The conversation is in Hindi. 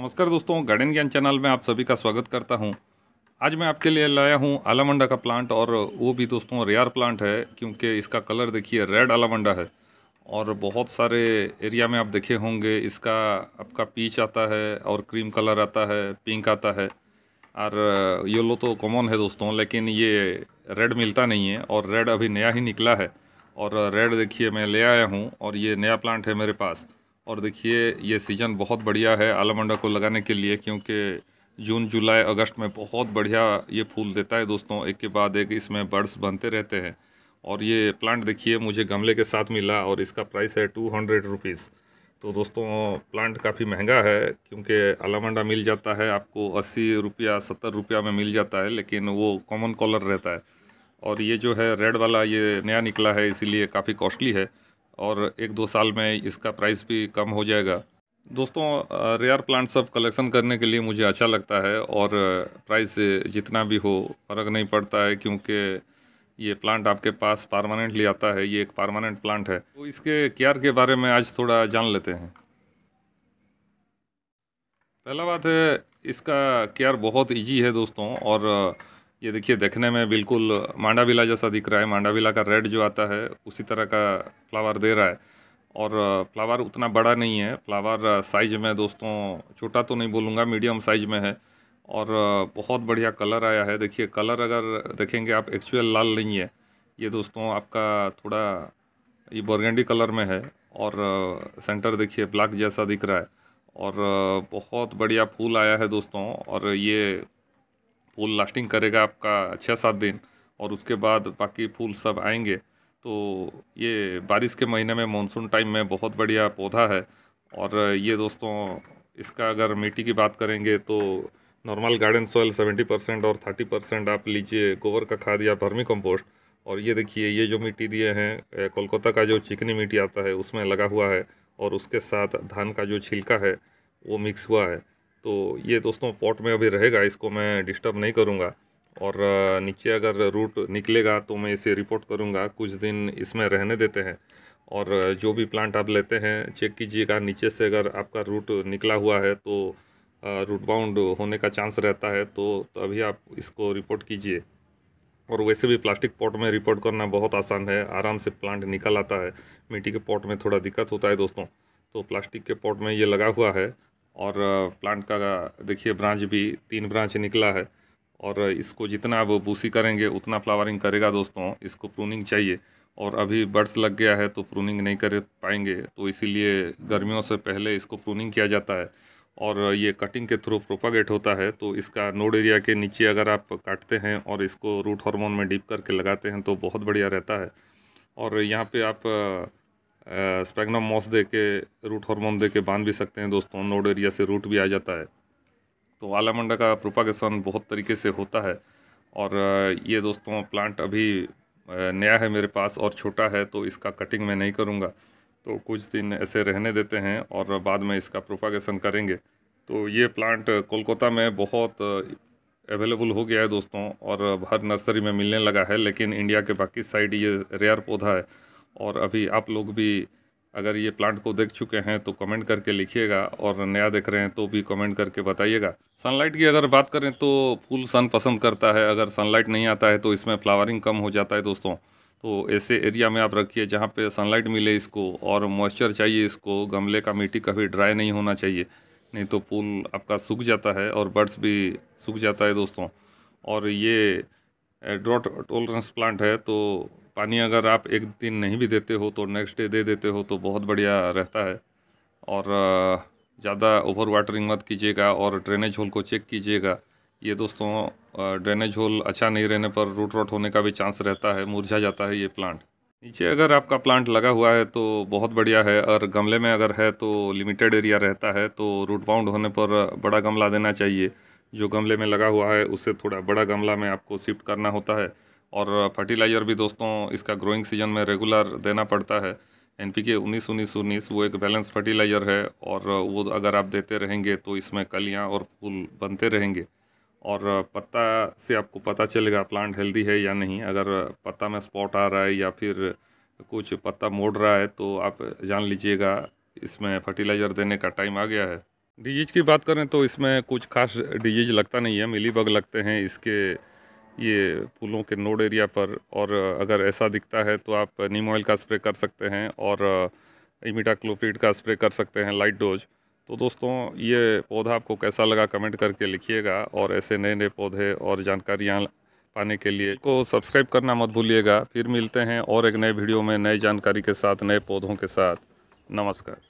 नमस्कार दोस्तों गार्डन ज्ञान चैनल में आप सभी का स्वागत करता हूं आज मैं आपके लिए लाया हूं आलामंडा का प्लांट और वो भी दोस्तों रेयर प्लांट है क्योंकि इसका कलर देखिए रेड आलामंडा है और बहुत सारे एरिया में आप देखे होंगे इसका आपका पीच आता है और क्रीम कलर आता है पिंक आता है और येलो तो कॉमन है दोस्तों लेकिन ये रेड मिलता नहीं है और रेड अभी नया ही निकला है और रेड देखिए मैं ले आया हूँ और ये नया प्लांट है मेरे पास और देखिए ये सीज़न बहुत बढ़िया है आलमंडा को लगाने के लिए क्योंकि जून जुलाई अगस्त में बहुत बढ़िया ये फूल देता है दोस्तों एक के बाद एक इसमें बर्ड्स बनते रहते हैं और ये प्लांट देखिए मुझे गमले के साथ मिला और इसका प्राइस है टू हंड्रेड रुपीज़ तो दोस्तों प्लांट काफ़ी महंगा है क्योंकि आलामंडा मिल जाता है आपको अस्सी रुपया सत्तर रुपया में मिल जाता है लेकिन वो कॉमन कॉलर रहता है और ये जो है रेड वाला ये नया निकला है इसीलिए काफ़ी कॉस्टली है और एक दो साल में इसका प्राइस भी कम हो जाएगा दोस्तों रेयर प्लांट्स सब कलेक्शन करने के लिए मुझे अच्छा लगता है और प्राइस जितना भी हो फ़र्क नहीं पड़ता है क्योंकि ये प्लांट आपके पास परमानेंटली आता है ये एक परमानेंट प्लांट है तो इसके केयर के बारे में आज थोड़ा जान लेते हैं पहला बात है इसका केयर बहुत इजी है दोस्तों और ये देखिए देखने में बिल्कुल मांडा विला जैसा दिख रहा है मांडा विला का रेड जो आता है उसी तरह का फ्लावर दे रहा है और फ्लावर उतना बड़ा नहीं है फ्लावर साइज में दोस्तों छोटा तो नहीं बोलूँगा मीडियम साइज में है और बहुत बढ़िया कलर आया है देखिए कलर अगर देखेंगे आप एक्चुअल लाल नहीं है ये दोस्तों आपका थोड़ा ये बोर्गेंडी कलर में है और सेंटर देखिए ब्लैक जैसा दिख रहा है और बहुत बढ़िया फूल आया है दोस्तों और ये फूल लास्टिंग करेगा आपका छः सात दिन और उसके बाद बाकी फूल सब आएंगे तो ये बारिश के महीने में मानसून टाइम में बहुत बढ़िया पौधा है और ये दोस्तों इसका अगर मिट्टी की बात करेंगे तो नॉर्मल गार्डन सॉइल 70 परसेंट और 30 परसेंट आप लीजिए गोबर का खाद या भर्मी कंपोस्ट और ये देखिए ये जो मिट्टी दिए हैं कोलकाता का जो चिकनी मिट्टी आता है उसमें लगा हुआ है और उसके साथ धान का जो छिलका है वो मिक्स हुआ है तो ये दोस्तों पॉट में अभी रहेगा इसको मैं डिस्टर्ब नहीं करूँगा और नीचे अगर रूट निकलेगा तो मैं इसे रिपोर्ट करूँगा कुछ दिन इसमें रहने देते हैं और जो भी प्लांट आप लेते हैं चेक कीजिएगा नीचे से अगर आपका रूट निकला हुआ है तो रूट बाउंड होने का चांस रहता है तो तभी तो आप इसको रिपोर्ट कीजिए और वैसे भी प्लास्टिक पॉट में रिपोर्ट करना बहुत आसान है आराम से प्लांट निकल आता है मिट्टी के पॉट में थोड़ा दिक्कत होता है दोस्तों तो प्लास्टिक के पॉट में ये लगा हुआ है और प्लांट का देखिए ब्रांच भी तीन ब्रांच निकला है और इसको जितना आप बूसी करेंगे उतना फ्लावरिंग करेगा दोस्तों इसको प्रूनिंग चाहिए और अभी बर्ड्स लग गया है तो प्रूनिंग नहीं कर पाएंगे तो इसीलिए गर्मियों से पहले इसको प्रूनिंग किया जाता है और ये कटिंग के थ्रू प्रोपागेट होता है तो इसका नोड एरिया के नीचे अगर आप काटते हैं और इसको रूट हार्मोन में डीप करके लगाते हैं तो बहुत बढ़िया रहता है और यहाँ पे आप स्पेगनम मॉस दे के रूट हार्मोन दे के बांध भी सकते हैं दोस्तों नोड एरिया से रूट भी आ जाता है तो आलामंडा का प्रोपागेशन बहुत तरीके से होता है और ये दोस्तों प्लांट अभी नया है मेरे पास और छोटा है तो इसका कटिंग मैं नहीं करूँगा तो कुछ दिन ऐसे रहने देते हैं और बाद में इसका प्रोपागेशन करेंगे तो ये प्लांट कोलकाता में बहुत अवेलेबल हो गया है दोस्तों और हर नर्सरी में मिलने लगा है लेकिन इंडिया के बाकी साइड ये रेयर पौधा है और अभी आप लोग भी अगर ये प्लांट को देख चुके हैं तो कमेंट करके लिखिएगा और नया देख रहे हैं तो भी कमेंट करके बताइएगा सनलाइट की अगर बात करें तो फूल सन पसंद करता है अगर सनलाइट नहीं आता है तो इसमें फ्लावरिंग कम हो जाता है दोस्तों तो ऐसे एरिया में आप रखिए जहाँ पे सनलाइट मिले इसको और मॉइस्चर चाहिए इसको गमले का मिट्टी कभी ड्राई नहीं होना चाहिए नहीं तो फूल आपका सूख जाता है और बर्ड्स भी सूख जाता है दोस्तों और ये ड्रॉट टोलरेंस प्लांट है तो पानी अगर आप एक दिन नहीं भी देते हो तो नेक्स्ट डे दे देते हो तो बहुत बढ़िया रहता है और ज़्यादा ओवर वाटरिंग मत कीजिएगा और ड्रेनेज होल को चेक कीजिएगा ये दोस्तों ड्रेनेज होल अच्छा नहीं रहने पर रूट रोट होने का भी चांस रहता है मुरझा जाता है ये प्लांट नीचे अगर आपका प्लांट लगा हुआ है तो बहुत बढ़िया है और गमले में अगर है तो लिमिटेड एरिया रहता है तो रूट बाउंड होने पर बड़ा गमला देना चाहिए जो गमले में लगा हुआ है उससे थोड़ा बड़ा गमला में आपको शिफ्ट करना होता है और फर्टिलाइज़र भी दोस्तों इसका ग्रोइंग सीजन में रेगुलर देना पड़ता है एन पी के उन्नीस उन्नीस उन्नीस वो एक बैलेंस फर्टिलाइज़र है और वो अगर आप देते रहेंगे तो इसमें कलियाँ और फूल बनते रहेंगे और पत्ता से आपको पता चलेगा प्लांट हेल्दी है या नहीं अगर पत्ता में स्पॉट आ रहा है या फिर कुछ पत्ता मोड़ रहा है तो आप जान लीजिएगा इसमें फर्टिलाइज़र देने का टाइम आ गया है डिजीज़ की बात करें तो इसमें कुछ खास डिजीज़ लगता नहीं है मिली बग लगते हैं इसके ये फूलों के नोड एरिया पर और अगर ऐसा दिखता है तो आप नीम ऑयल का स्प्रे कर सकते हैं और इमिटा क्लोप्रीड का स्प्रे कर सकते हैं लाइट डोज तो दोस्तों ये पौधा आपको कैसा लगा कमेंट करके लिखिएगा और ऐसे नए नए पौधे और जानकारियाँ पाने के लिए को सब्सक्राइब करना मत भूलिएगा फिर मिलते हैं और एक नए वीडियो में नए जानकारी के साथ नए पौधों के साथ नमस्कार